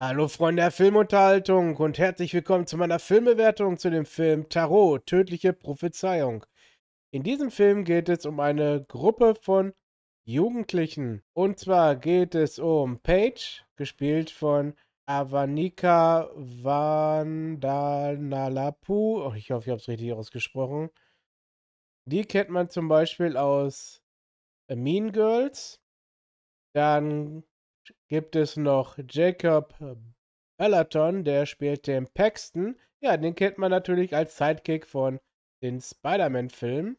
Hallo Freunde der Filmunterhaltung und herzlich willkommen zu meiner Filmbewertung zu dem Film Tarot, tödliche Prophezeiung. In diesem Film geht es um eine Gruppe von Jugendlichen. Und zwar geht es um Paige, gespielt von Avanika Vandanalapu. Oh, ich hoffe, ich habe es richtig ausgesprochen. Die kennt man zum Beispiel aus äh, Mean Girls. Dann gibt es noch Jacob äh, Bellaton, der spielt den Paxton. Ja, den kennt man natürlich als Sidekick von den Spider-Man-Filmen.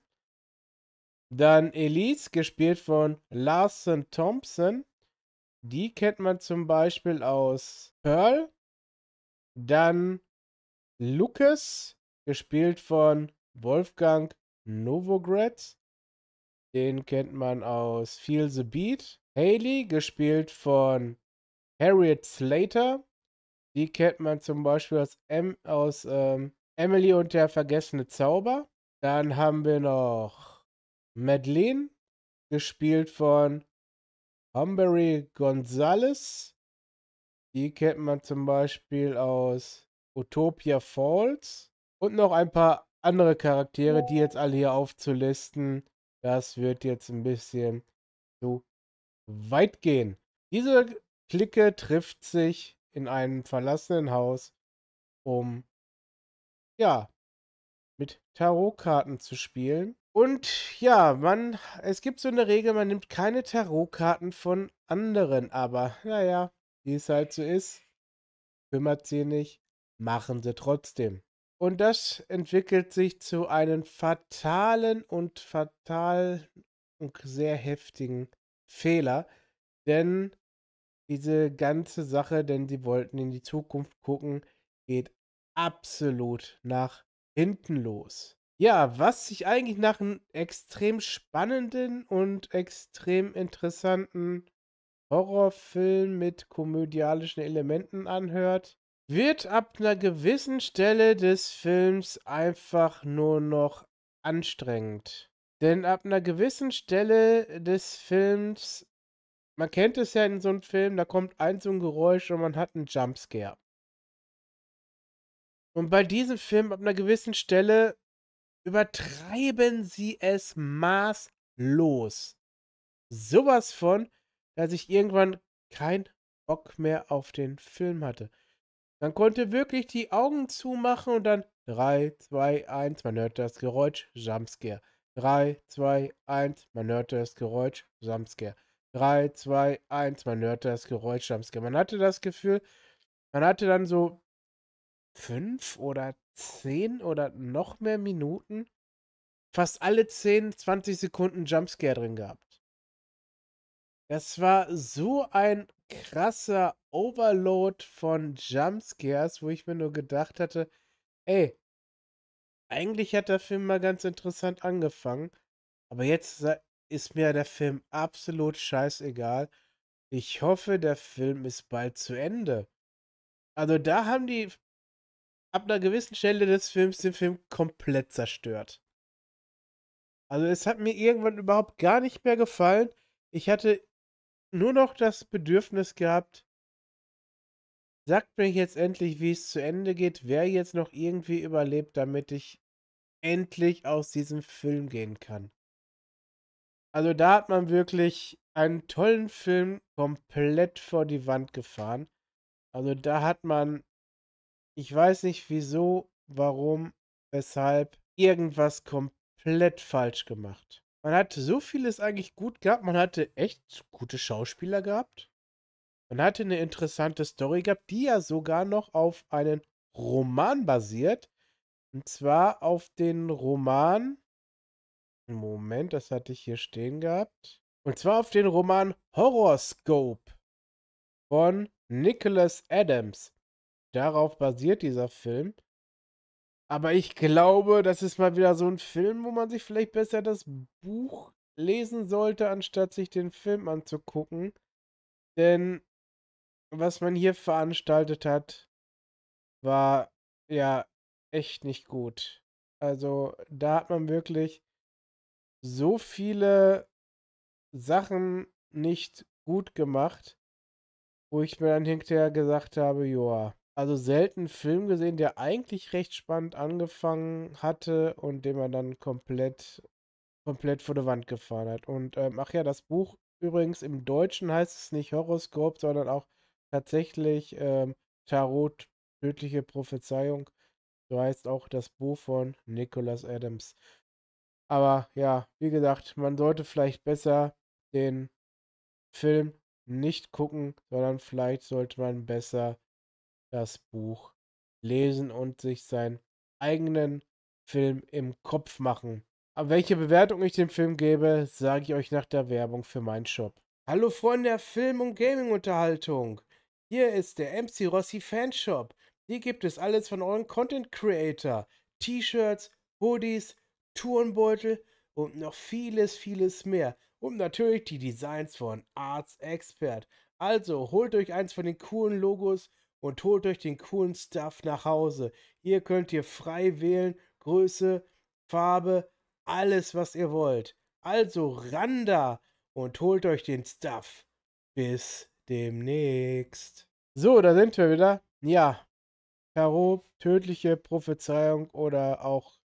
Dann Elise, gespielt von Larson Thompson. Die kennt man zum Beispiel aus Pearl. Dann Lucas, gespielt von Wolfgang Novograd. Den kennt man aus Feel the Beat. Haley, gespielt von Harriet Slater. Die kennt man zum Beispiel aus, em aus ähm, Emily und der vergessene Zauber. Dann haben wir noch Madeleine, gespielt von Humphrey Gonzalez. Die kennt man zum Beispiel aus Utopia Falls. Und noch ein paar andere Charaktere, die jetzt alle hier aufzulisten, das wird jetzt ein bisschen zu weit gehen. Diese Clique trifft sich in einem verlassenen Haus, um ja, mit Tarotkarten zu spielen. Und ja, man, es gibt so eine Regel, man nimmt keine Tarotkarten von anderen, aber naja, wie es halt so ist, kümmert sie nicht, machen sie trotzdem. Und das entwickelt sich zu einem fatalen und fatal und sehr heftigen Fehler, denn diese ganze Sache, denn sie wollten in die Zukunft gucken, geht absolut nach hinten los. Ja, was sich eigentlich nach einem extrem spannenden und extrem interessanten Horrorfilm mit komödialischen Elementen anhört, wird ab einer gewissen Stelle des Films einfach nur noch anstrengend. Denn ab einer gewissen Stelle des Films, man kennt es ja in so einem Film, da kommt ein so ein Geräusch und man hat einen Jumpscare. Und bei diesem Film ab einer gewissen Stelle übertreiben sie es maßlos. Sowas von, dass ich irgendwann keinen Bock mehr auf den Film hatte. Man konnte wirklich die Augen zumachen und dann 3, 2, 1, man hört das Geräusch, Jumpscare. 3, 2, 1, man hört das Geräusch, Jumpscare. 3, 2, 1, man hört das Geräusch, Jumpscare. Man hatte das Gefühl, man hatte dann so 5 oder 10 oder noch mehr Minuten fast alle 10, 20 Sekunden Jumpscare drin gehabt. Das war so ein krasser Overload von Jumpscares, wo ich mir nur gedacht hatte, ey, eigentlich hat der Film mal ganz interessant angefangen, aber jetzt ist mir der Film absolut scheißegal. Ich hoffe, der Film ist bald zu Ende. Also da haben die ab einer gewissen Stelle des Films den Film komplett zerstört. Also es hat mir irgendwann überhaupt gar nicht mehr gefallen. Ich hatte nur noch das Bedürfnis gehabt, sagt mir jetzt endlich, wie es zu Ende geht, wer jetzt noch irgendwie überlebt, damit ich endlich aus diesem Film gehen kann. Also da hat man wirklich einen tollen Film komplett vor die Wand gefahren. Also da hat man, ich weiß nicht wieso, warum, weshalb, irgendwas komplett falsch gemacht. Man hatte so vieles eigentlich gut gehabt. Man hatte echt gute Schauspieler gehabt. Man hatte eine interessante Story gehabt, die ja sogar noch auf einen Roman basiert. Und zwar auf den Roman. Moment, das hatte ich hier stehen gehabt. Und zwar auf den Roman Horoscope von Nicholas Adams. Darauf basiert dieser Film. Aber ich glaube, das ist mal wieder so ein Film, wo man sich vielleicht besser das Buch lesen sollte, anstatt sich den Film anzugucken. Denn was man hier veranstaltet hat, war ja echt nicht gut. Also da hat man wirklich so viele Sachen nicht gut gemacht, wo ich mir dann hinterher gesagt habe, joa, also selten einen Film gesehen, der eigentlich recht spannend angefangen hatte und den man dann komplett, komplett vor der Wand gefahren hat. Und ähm, ach ja, das Buch übrigens im Deutschen heißt es nicht Horoskop, sondern auch tatsächlich ähm, Tarot, tödliche Prophezeiung. So heißt auch das Buch von Nicholas Adams. Aber ja, wie gesagt, man sollte vielleicht besser den Film nicht gucken, sondern vielleicht sollte man besser das Buch lesen und sich seinen eigenen Film im Kopf machen. Aber welche Bewertung ich dem Film gebe, sage ich euch nach der Werbung für meinen Shop. Hallo Freunde der Film- und Gaming-Unterhaltung. Hier ist der MC Rossi Fanshop. Hier gibt es alles von euren Content Creator. T-Shirts, Hoodies, Tourenbeutel und noch vieles, vieles mehr. Und natürlich die Designs von Arts Expert. Also holt euch eins von den coolen Logos und holt euch den coolen Stuff nach Hause. Hier könnt ihr frei wählen, Größe, Farbe, alles, was ihr wollt. Also ran da und holt euch den Stuff. Bis demnächst. So, da sind wir wieder. Ja, Tarot, tödliche Prophezeiung oder auch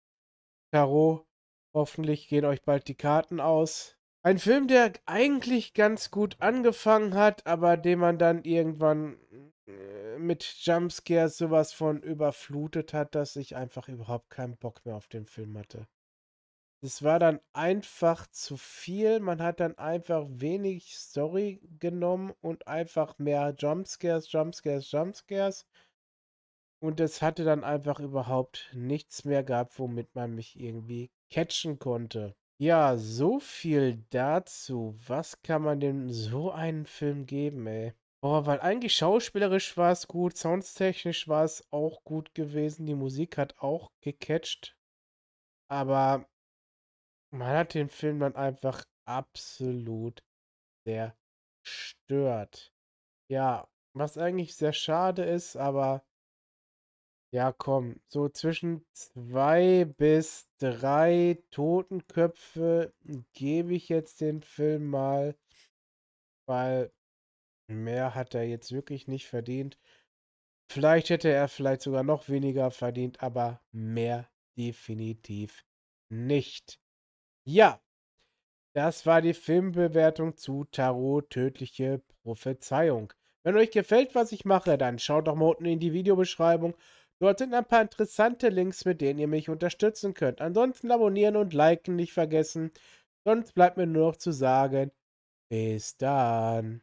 Tarot. Hoffentlich gehen euch bald die Karten aus. Ein Film, der eigentlich ganz gut angefangen hat, aber den man dann irgendwann äh, mit Jumpscares sowas von überflutet hat, dass ich einfach überhaupt keinen Bock mehr auf den Film hatte. Es war dann einfach zu viel. Man hat dann einfach wenig Story genommen und einfach mehr Jumpscares, Jumpscares, Jumpscares. Und es hatte dann einfach überhaupt nichts mehr gehabt, womit man mich irgendwie catchen konnte. Ja, so viel dazu. Was kann man denn so einen Film geben, ey? Boah, weil eigentlich schauspielerisch war es gut, soundstechnisch war es auch gut gewesen, die Musik hat auch gecatcht. Aber man hat den Film dann einfach absolut zerstört. Ja, was eigentlich sehr schade ist, aber ja, komm, so zwischen zwei bis drei Totenköpfe gebe ich jetzt den Film mal, weil Mehr hat er jetzt wirklich nicht verdient. Vielleicht hätte er vielleicht sogar noch weniger verdient, aber mehr definitiv nicht. Ja, das war die Filmbewertung zu Tarot Tödliche Prophezeiung. Wenn euch gefällt, was ich mache, dann schaut doch mal unten in die Videobeschreibung. Dort sind ein paar interessante Links, mit denen ihr mich unterstützen könnt. Ansonsten abonnieren und liken nicht vergessen. Sonst bleibt mir nur noch zu sagen, bis dann.